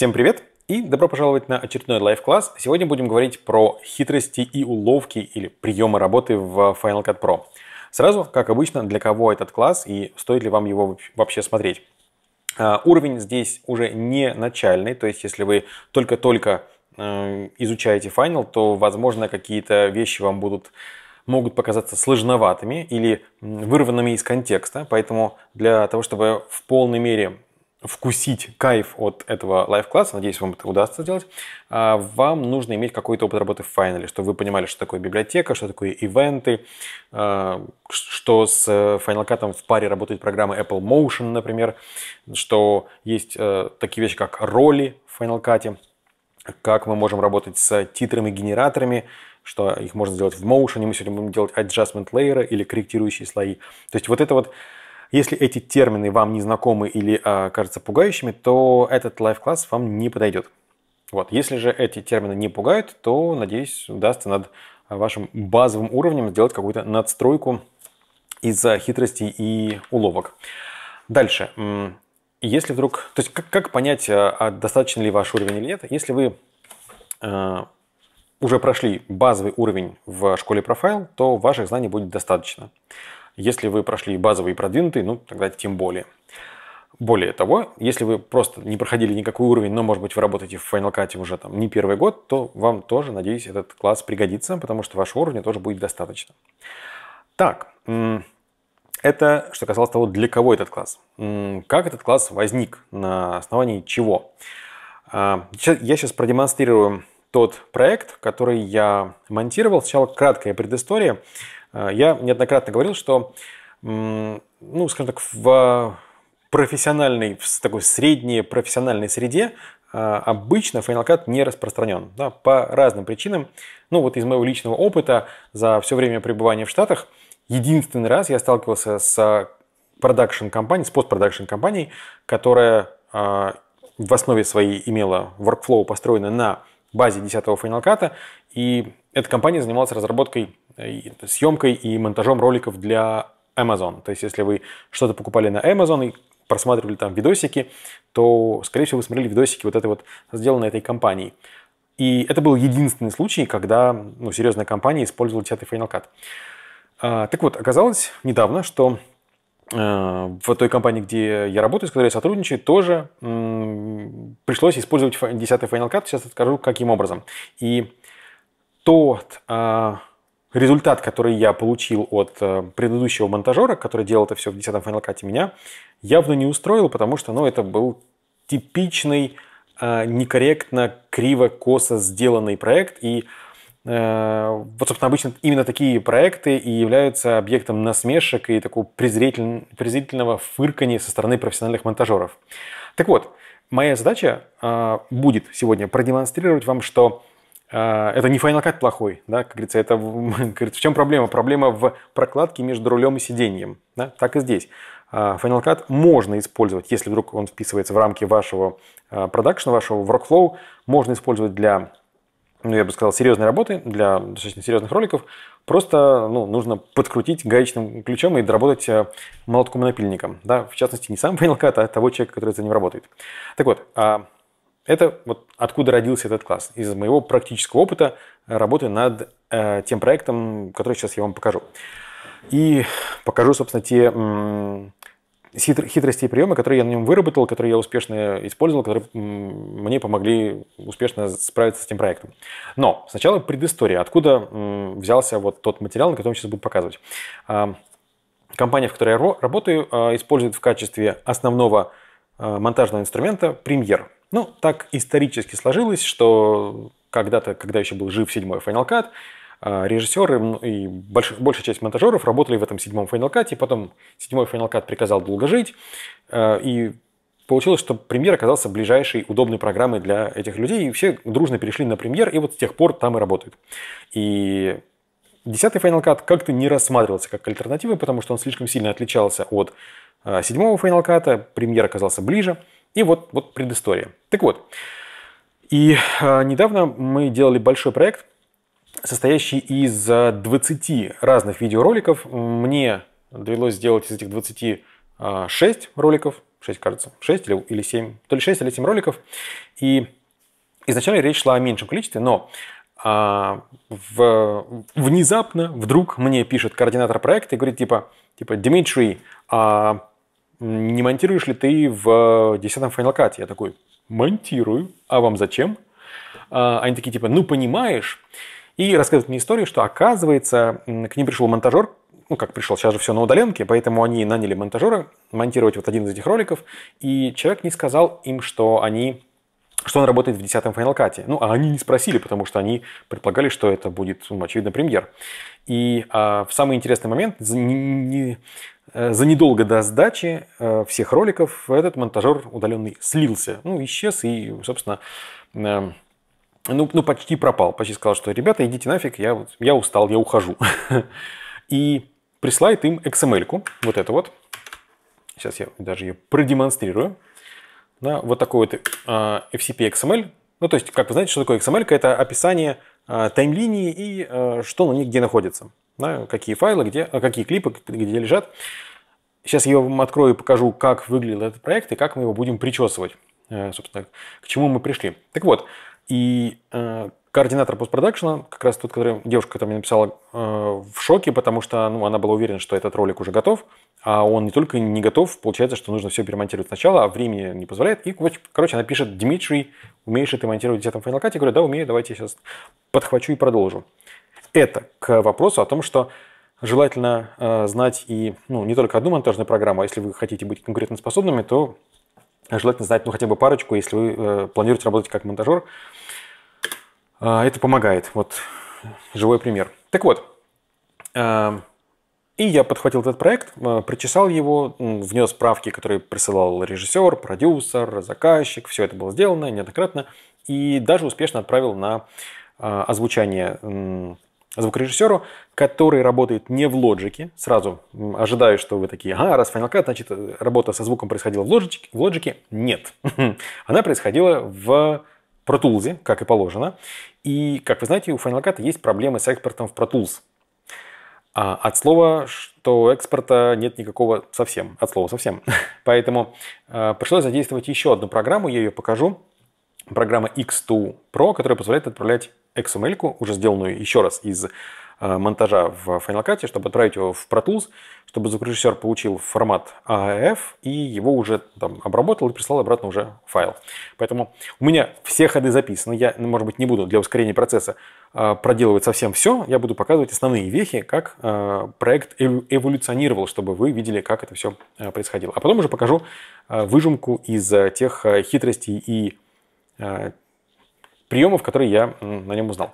Всем привет и добро пожаловать на очередной лайв-класс. Сегодня будем говорить про хитрости и уловки или приемы работы в Final Cut Pro. Сразу, как обычно, для кого этот класс и стоит ли вам его вообще смотреть. А, уровень здесь уже не начальный, то есть если вы только-только э, изучаете Final, то, возможно, какие-то вещи вам будут могут показаться сложноватыми или вырванными из контекста, поэтому для того, чтобы в полной мере вкусить кайф от этого лайв-класса, надеюсь, вам это удастся сделать, а, вам нужно иметь какой-то опыт работы в Final, чтобы вы понимали, что такое библиотека, что такое ивенты, а, что с э, Final Cut в паре работают программы Apple Motion, например, что есть э, такие вещи, как роли в Final Cut, как мы можем работать с титрами, генераторами, что их можно сделать в Motion, мы сегодня будем делать adjustment layer или корректирующие слои. То есть вот это вот если эти термины вам не знакомы или э, кажутся пугающими, то этот лайф-класс вам не подойдет. Вот. Если же эти термины не пугают, то, надеюсь, удастся над вашим базовым уровнем сделать какую-то надстройку из хитростей и уловок. Дальше. Если вдруг... То есть как, как понять, а, а достаточно ли ваш уровень или нет? Если вы э, уже прошли базовый уровень в школе профайл, то ваших знаний будет достаточно. Если вы прошли базовый и продвинутый, ну тогда тем более. Более того, если вы просто не проходили никакой уровень, но, может быть, вы работаете в Final Cut уже там не первый год, то вам тоже, надеюсь, этот класс пригодится, потому что вашего уровня тоже будет достаточно. Так, это что касалось того, для кого этот класс. Как этот класс возник, на основании чего. А, я сейчас продемонстрирую тот проект, который я монтировал. Сначала краткая предыстория. Э, я неоднократно говорил, что, ну, скажем так, в профессиональной, в такой средней профессиональной среде э, обычно Final Cut не распространен. Да, по разным причинам. Ну, вот из моего личного опыта за все время пребывания в Штатах единственный раз я сталкивался с э, продакшн-компанией, с постпродакшн-компанией, которая в основе своей имела workflow, построенный на базе 10 Final Cut, и эта компания занималась разработкой Э, съемкой и монтажом роликов для Amazon. То есть, если вы что-то покупали на Amazon и просматривали там видосики, то, скорее всего, вы смотрели видосики вот этой вот, сделанной этой компанией. И это был единственный случай, когда ну, серьезная компания использовала 10 Final Cut. А, так вот, оказалось недавно, что э, в той компании, где я работаю, с которой я сотрудничаю, тоже пришлось использовать 10 Final Cut. Сейчас расскажу, каким образом. И тот а, результат, который я получил от э, предыдущего монтажера, который делал это все в 10-м Final Cut меня, явно не устроил, потому что ну, это был типичный, э, некорректно, криво, косо сделанный проект. И э, вот, собственно, обычно именно такие проекты и являются объектом насмешек и такого презритель... презрительного фыркания со стороны профессиональных монтажеров. Так вот, моя задача будет сегодня продемонстрировать вам, что а, это не Final Cut плохой, да, как говорится, это, как в чем проблема? Проблема в прокладке между рулем и сиденьем, да, так и здесь. А, Final Cut можно использовать, если вдруг он вписывается в рамки вашего а, продакшна, вашего workflow, можно использовать для, ну, я бы сказал, серьезной работы, для достаточно серьезных роликов, просто ну, нужно подкрутить гаечным ключом и доработать э, молотком и напильником, да, в частности, не сам Final Cut, а того человека, который за ним работает. Так вот, это вот откуда родился этот класс. Из моего практического опыта работы над э, тем проектом, который сейчас я вам покажу. И покажу, собственно, те хитрости и приемы, которые я на нем выработал, которые я успешно использовал, которые мне помогли успешно справиться с этим проектом. Но сначала предыстория. Откуда взялся вот тот материал, на котором сейчас буду показывать. А, компания, в которой я работаю, а, использует в качестве основного а, монтажного инструмента Premiere – ну, так исторически сложилось, что когда-то, когда еще был жив седьмой Final Cut, а, режиссеры и больш, большая часть монтажеров работали в этом седьмом Final Cut, и потом седьмой Final Cut приказал долго жить, а, и получилось, что премьер оказался ближайшей удобной программой для этих людей, и все дружно перешли на премьер, и вот с тех пор там и работают. И десятый Final Cut как-то не рассматривался как альтернатива, потому что он слишком сильно отличался от а, седьмого Final Cut, премьер оказался ближе – и вот, вот предыстория. Так вот, и а, недавно мы делали большой проект, состоящий из 20 а, разных видеороликов. Мне довелось сделать из этих 20 6 а, роликов, 6, кажется, 6 или, или 7, то ли 6 или 7 роликов. И изначально речь шла о меньшем количестве, но а, в, внезапно вдруг мне пишет координатор проекта и говорит, типа, типа, Дмитрий, а, не монтируешь ли ты в 10-м э, Final Cut? Я такой, монтирую. А вам зачем? А, они такие типа, ну понимаешь. И рассказывают мне историю, что оказывается, к ним пришел монтажер, ну как пришел, сейчас же все на удаленке, поэтому они наняли монтажера монтировать вот один из этих роликов, и человек не сказал им, что они что он работает в 10-м Final Cut. Ну, а они не спросили, потому что они предполагали, что это будет, ну, очевидно, премьер. И а, в самый интересный момент, не, не, Э, за недолго до сдачи э, всех роликов этот монтажер удаленный слился, ну, исчез и, собственно, э, ну, ну, почти пропал. Почти сказал, что ребята, идите нафиг, я, я устал, я ухожу. И присылает им XML-ку, вот это вот. Сейчас я даже ее продемонстрирую. Да, вот такой вот FCP XML. Ну, то есть, как вы знаете, что такое XML? ка Это описание тайм-линии и что на ней, где находится да, какие файлы, где, а какие клипы где лежат. Сейчас я вам открою и покажу, как выглядел этот проект и как мы его будем причесывать, э, собственно, к чему мы пришли. Так вот, и э, координатор постпродакшена, как раз тот, который девушка там мне написала, э, в шоке, потому что ну, она была уверена, что этот ролик уже готов, а он не только не готов, получается, что нужно все перемонтировать сначала, а времени не позволяет. И, короче, она пишет, Дмитрий, умеешь ли ты монтировать в этом файлокате? Я говорю, да, умею, давайте я сейчас подхвачу и продолжу. Это к вопросу о том, что желательно э, знать и ну, не только одну монтажную программу, а если вы хотите быть конкурентоспособными, то желательно знать ну, хотя бы парочку, если вы э, планируете работать как монтажер. Э, это помогает. Вот живой пример. Так вот, э, и я подхватил этот проект, э, прочесал его, внес правки, которые присылал режиссер, продюсер, заказчик. Все это было сделано неоднократно. И даже успешно отправил на э, озвучание звукорежиссеру, который работает не в лоджике. Сразу ожидаю, что вы такие, ага, раз Final Cut, значит, работа со звуком происходила в лоджике. В лоджике нет. Она происходила в Pro Tools, как и положено. И, как вы знаете, у Final Cut есть проблемы с экспортом в Pro Tools. А от слова, что экспорта нет никакого совсем. От слова совсем. Поэтому э, пришлось задействовать еще одну программу, я ее покажу. Программа X2 Pro, которая позволяет отправлять XML, уже сделанную еще раз из э, монтажа в Final Cut, чтобы отправить его в Pro Tools, чтобы звукорежиссер получил формат AF а и его уже там обработал и прислал обратно уже файл. Поэтому у меня все ходы записаны. Я, может быть, не буду для ускорения процесса э, проделывать совсем все. Я буду показывать основные вехи, как э, проект эволюционировал, чтобы вы видели, как это все происходило. А потом уже покажу выжимку из тех хитростей и приемов, которые я на нем узнал.